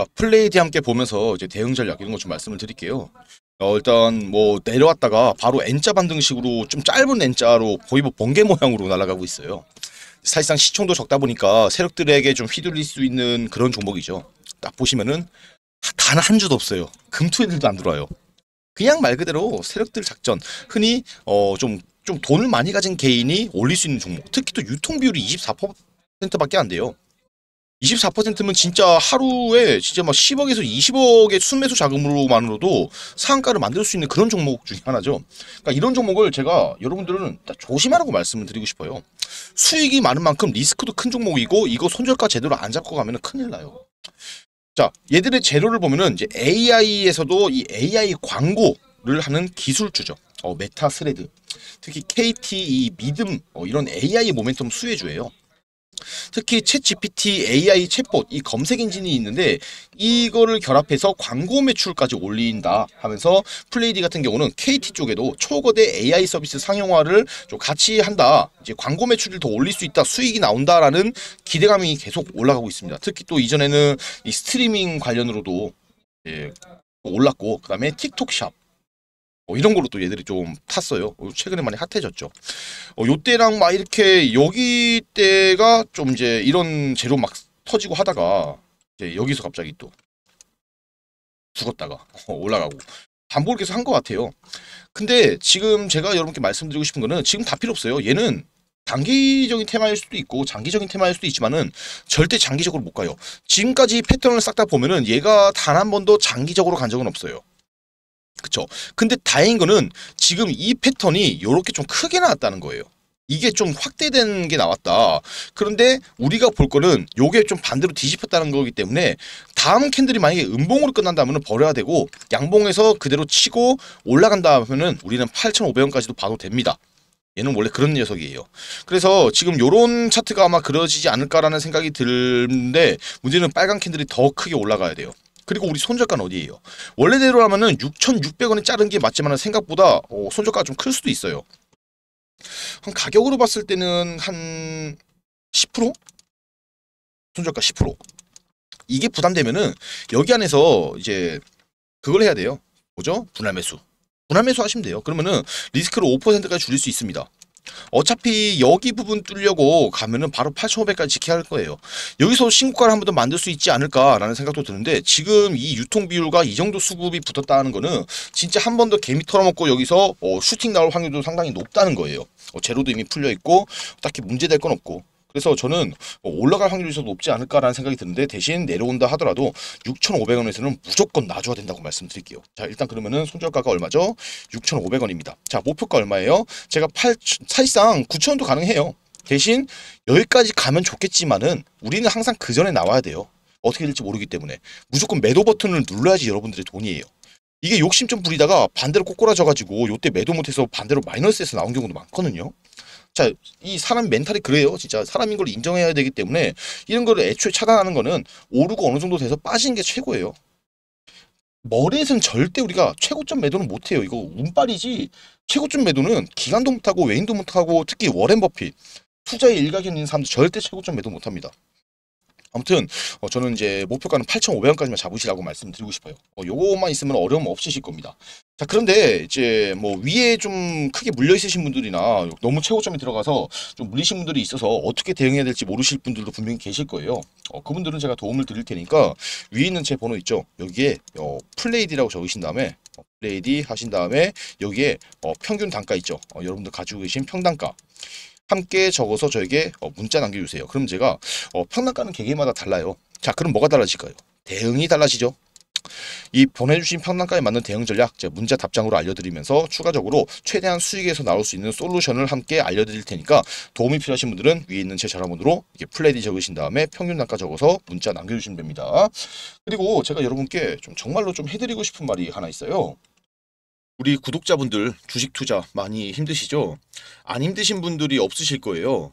그 그러니까 플레이드 함께 보면서 이제 대응 전략 이런 것 좀 말씀을 드릴게요. 어, 일단 뭐 내려왔다가 바로 N자 반등식으로 좀 짧은 N자로 거의 뭐 번개 모양으로 날아가고 있어요. 사실상 시총도 적다 보니까 세력들에게 좀 휘둘릴 수 있는 그런 종목이죠. 딱 보시면은 단 한 주도 없어요. 금투애들도 안 들어와요. 그냥 말 그대로 세력들 작전 흔히 어좀좀 돈을 많이 가진 개인이 올릴 수 있는 종목 특히 또 유통 비율이 24%밖에 안 돼요. 24%면 진짜 하루에 진짜 막 10억에서 20억의 순매수 자금으로만으로도 상한가를 만들 수 있는 그런 종목 중에 하나죠. 그러니까 이런 종목을 제가 여러분들은 조심하라고 말씀을 드리고 싶어요. 수익이 많은 만큼 리스크도 큰 종목이고 이거 손절가 제대로 안 잡고 가면 큰일 나요. 자, 얘들의 재료를 보면은 이제 AI에서도 이 AI 광고를 하는 기술주죠. 어, 메타 스레드. 특히 KT 이 e, 믿음 어, 이런 AI 모멘텀 수혜주예요. 특히 챗 GPT, AI 챗봇 이 검색 엔진이 있는데 이거를 결합해서 광고 매출까지 올린다 하면서 플레이디 같은 경우는 KT 쪽에도 초거대 AI 서비스 상용화를 좀 같이 한다. 이제 광고 매출을 더 올릴 수 있다. 수익이 나온다라는 기대감이 계속 올라가고 있습니다. 특히 또 이전에는 이 스트리밍 관련으로도 예, 올랐고 그다음에 틱톡샵 어, 이런 걸로 또 얘들이 좀 탔어요. 어, 최근에 많이 핫해졌죠. 어, 요때랑 막 이렇게 여기 때가 좀 이제 이런 재료 막 터지고 하다가 이제 여기서 갑자기 또 죽었다가 올라가고 반복을 계속 한것 같아요. 근데 지금 제가 여러분께 말씀드리고 싶은 거는 지금 다 필요 없어요. 얘는 단기적인 테마일 수도 있고 장기적인 테마일 수도 있지만은 절대 장기적으로 못 가요. 지금까지 패턴을 싹 다 보면은 얘가 단 한 번도 장기적으로 간 적은 없어요. 그쵸 근데 다행인 거는 지금 이 패턴이 이렇게 좀 크게 나왔다는 거예요 이게 좀 확대된 게 나왔다 그런데 우리가 볼 거는 요게 좀 반대로 뒤집혔다는 거기 때문에 다음 캔들이 만약에 음봉으로 끝난다면 버려야 되고 양봉에서 그대로 치고 올라간다 하면은 우리는 8,500원까지도 봐도 됩니다 얘는 원래 그런 녀석이에요. 그래서 지금 요런 차트가 아마 그려지지 않을까라는 생각이 드는데 문제는 빨간 캔들이 더 크게 올라가야 돼요. 그리고 우리 손절가는 어디예요? 원래대로 하면은 6,600원에 자른 게 맞지만 생각보다 어, 손절가가 좀 클 수도 있어요. 한 가격으로 봤을 때는 한 10%? 손절가 10%. 이게 부담되면은 여기 안에서 이제 그걸 해야 돼요. 뭐죠? 분할 매수. 분할 매수 하시면 돼요. 그러면은 리스크를 5%까지 줄일 수 있습니다. 어차피 여기 부분 뚫려고 가면은 바로 8,500까지 지켜야 할 거예요. 여기서 신고가를 한 번 더 만들 수 있지 않을까라는 생각도 드는데 지금 이 유통 비율과 이 정도 수급이 붙었다는 거는 진짜 한 번 더 개미 털어먹고 여기서 어, 슈팅 나올 확률도 상당히 높다는 거예요. 어, 제로도 이미 풀려 있고 딱히 문제될 건 없고 그래서 저는 올라갈 확률이 더 높지 않을까라는 생각이 드는데 대신 내려온다 하더라도 6,500원에서는 무조건 놔줘야 된다고 말씀드릴게요. 자 일단 그러면은 손절가가 얼마죠? 6,500원입니다. 자 목표가 얼마예요? 제가 8, 사실상 9,000원도 가능해요. 대신 여기까지 가면 좋겠지만은 우리는 항상 그 전에 나와야 돼요. 어떻게 될지 모르기 때문에 무조건 매도 버튼을 눌러야지 여러분들의 돈이에요. 이게 욕심 좀 부리다가 반대로 꼬꾸라져가지고 요때 매도 못해서 반대로 마이너스에서 나온 경우도 많거든요. 진짜 이 사람 멘탈이 그래요. 진짜 사람인 걸 인정해야 되기 때문에 이런 거를 애초에 차단하는 거는 오르고 어느 정도 돼서 빠진게 최고예요. 머리에선 절대 우리가 최고점 매도는 못해요. 이거 운빨이지 최고점 매도는 기간도 못하고 외인도 못하고 특히 워렌 버핏 투자의 일각인 있는 사람들 절대 최고점 매도 못합니다. 아무튼 어, 저는 이제 목표가는 8,500원까지만 잡으시라고 말씀드리고 싶어요. 어, 요거만 있으면 어려움 없으실 겁니다. 자 그런데 이제 뭐 위에 좀 크게 물려 있으신 분들이나 너무 최고점에 들어가서 좀 물리신 분들이 있어서 어떻게 대응해야 될지 모르실 분들도 분명히 계실 거예요 어, 그분들은 제가 도움을 드릴 테니까 위에 있는 제 번호 있죠 여기에 어, 플레이디라고 적으신 다음에 어, 플레이디 하신 다음에 여기에 어, 평균 단가 있죠 어, 여러분들 가지고 계신 평단가 함께 적어서 저에게 어, 문자 남겨주세요 그럼 제가 평단가는 개개마다 달라요 자 그럼 뭐가 달라질까요 대응이 달라지죠 이 보내주신 평단가에 맞는 대응 전략, 제 문제 답장으로 알려드리면서 추가적으로 최대한 수익에서 나올 수 있는 솔루션을 함께 알려드릴 테니까 도움이 필요하신 분들은 위에 있는 제 전화번호로 이렇게 플레디 적으신 다음에 평균 단가 적어서 문자 남겨주시면 됩니다. 그리고 제가 여러분께 좀 정말로 좀 해드리고 싶은 말이 하나 있어요. 우리 구독자분들 주식 투자 많이 힘드시죠? 안 힘드신 분들이 없으실 거예요.